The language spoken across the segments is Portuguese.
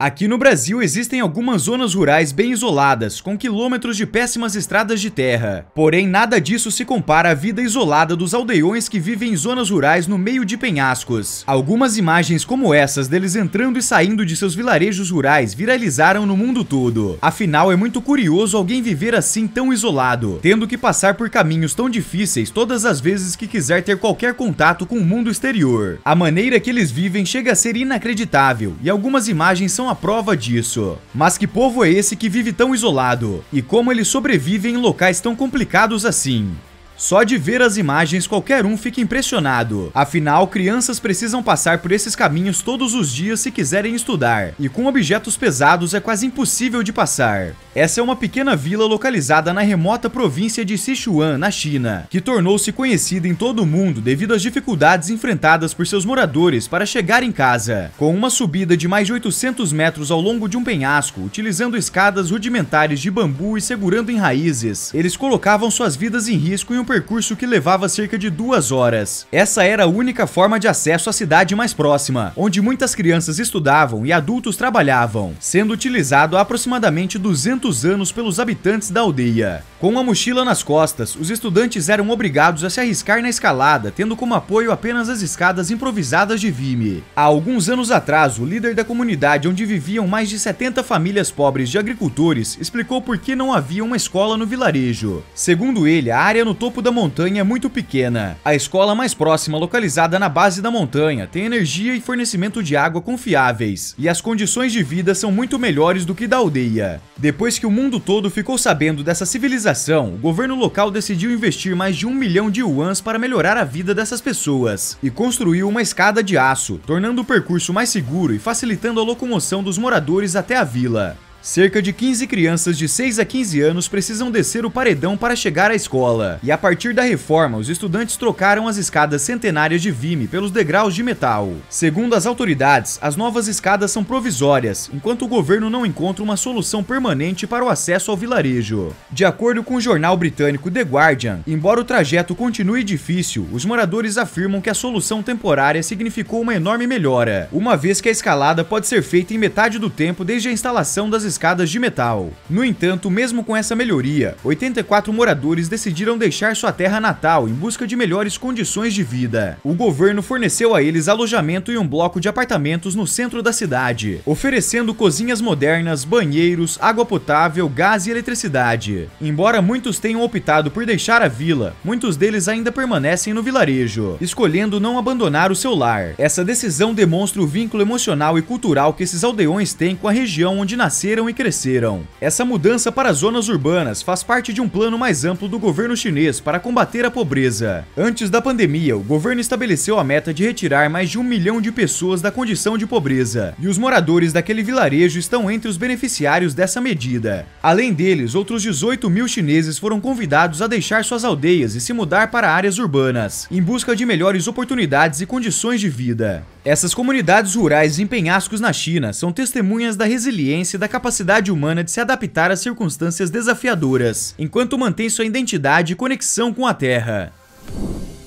Aqui no Brasil existem algumas zonas rurais bem isoladas, com quilômetros de péssimas estradas de terra. Porém, nada disso se compara à vida isolada dos aldeões que vivem em zonas rurais no meio de penhascos. Algumas imagens como essas deles entrando e saindo de seus vilarejos rurais viralizaram no mundo todo. Afinal, é muito curioso alguém viver assim tão isolado, tendo que passar por caminhos tão difíceis todas as vezes que quiser ter qualquer contato com o mundo exterior. A maneira que eles vivem chega a ser inacreditável, e algumas imagens são são a prova disso. Mas que povo é esse que vive tão isolado? E como ele sobrevive em locais tão complicados assim? Só de ver as imagens qualquer um fica impressionado. Afinal, crianças precisam passar por esses caminhos todos os dias se quiserem estudar, e com objetos pesados é quase impossível de passar. Essa é uma pequena vila localizada na remota província de Sichuan, na China, que tornou-se conhecida em todo o mundo devido às dificuldades enfrentadas por seus moradores para chegar em casa. Com uma subida de mais de 800 metros ao longo de um penhasco, utilizando escadas rudimentares de bambu e segurando em raízes, eles colocavam suas vidas em risco em um percurso que levava cerca de duas horas. Essa era a única forma de acesso à cidade mais próxima, onde muitas crianças estudavam e adultos trabalhavam, sendo utilizado há aproximadamente 200 anos pelos habitantes da aldeia. Com a mochila nas costas, os estudantes eram obrigados a se arriscar na escalada, tendo como apoio apenas as escadas improvisadas de vime. Há alguns anos atrás, o líder da comunidade onde viviam mais de 70 famílias pobres de agricultores explicou por que não havia uma escola no vilarejo. Segundo ele, a área no topo topo da montanha é muito pequena. A escola mais próxima localizada na base da montanha tem energia e fornecimento de água confiáveis, e as condições de vida são muito melhores do que da aldeia. Depois que o mundo todo ficou sabendo dessa civilização, o governo local decidiu investir mais de um milhão de yuans para melhorar a vida dessas pessoas, e construiu uma escada de aço, tornando o percurso mais seguro e facilitando a locomoção dos moradores até a vila. Cerca de 15 crianças de 6 a 15 anos precisam descer o paredão para chegar à escola. E a partir da reforma, os estudantes trocaram as escadas centenárias de Vime pelos degraus de metal. Segundo as autoridades, as novas escadas são provisórias, enquanto o governo não encontra uma solução permanente para o acesso ao vilarejo. De acordo com o jornal britânico The Guardian, embora o trajeto continue difícil, os moradores afirmam que a solução temporária significou uma enorme melhora, uma vez que a escalada pode ser feita em metade do tempo desde a instalação das escadas de metal. No entanto, mesmo com essa melhoria, 84 moradores decidiram deixar sua terra natal em busca de melhores condições de vida. O governo forneceu a eles alojamento e um bloco de apartamentos no centro da cidade, oferecendo cozinhas modernas, banheiros, água potável, gás e eletricidade. Embora muitos tenham optado por deixar a vila, muitos deles ainda permanecem no vilarejo, escolhendo não abandonar o seu lar. Essa decisão demonstra o vínculo emocional e cultural que esses aldeões têm com a região onde nasceram e cresceram. Essa mudança para zonas urbanas faz parte de um plano mais amplo do governo chinês para combater a pobreza. Antes da pandemia, o governo estabeleceu a meta de retirar mais de um milhão de pessoas da condição de pobreza, e os moradores daquele vilarejo estão entre os beneficiários dessa medida. Além deles, outros 18 mil chineses foram convidados a deixar suas aldeias e se mudar para áreas urbanas, em busca de melhores oportunidades e condições de vida. Essas comunidades rurais em penhascos na China são testemunhas da resiliência e da capacidade capacidade humana de se adaptar às circunstâncias desafiadoras, enquanto mantém sua identidade e conexão com a Terra.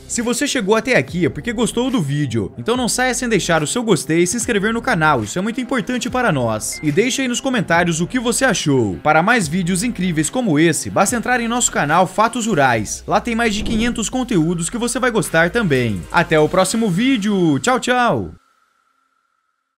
Se você chegou até aqui é porque gostou do vídeo, então não saia sem deixar o seu gostei e se inscrever no canal, isso é muito importante para nós. E deixe aí nos comentários o que você achou. Para mais vídeos incríveis como esse, basta entrar em nosso canal Fatos Rurais. Lá tem mais de 500 conteúdos que você vai gostar também. Até o próximo vídeo, tchau tchau!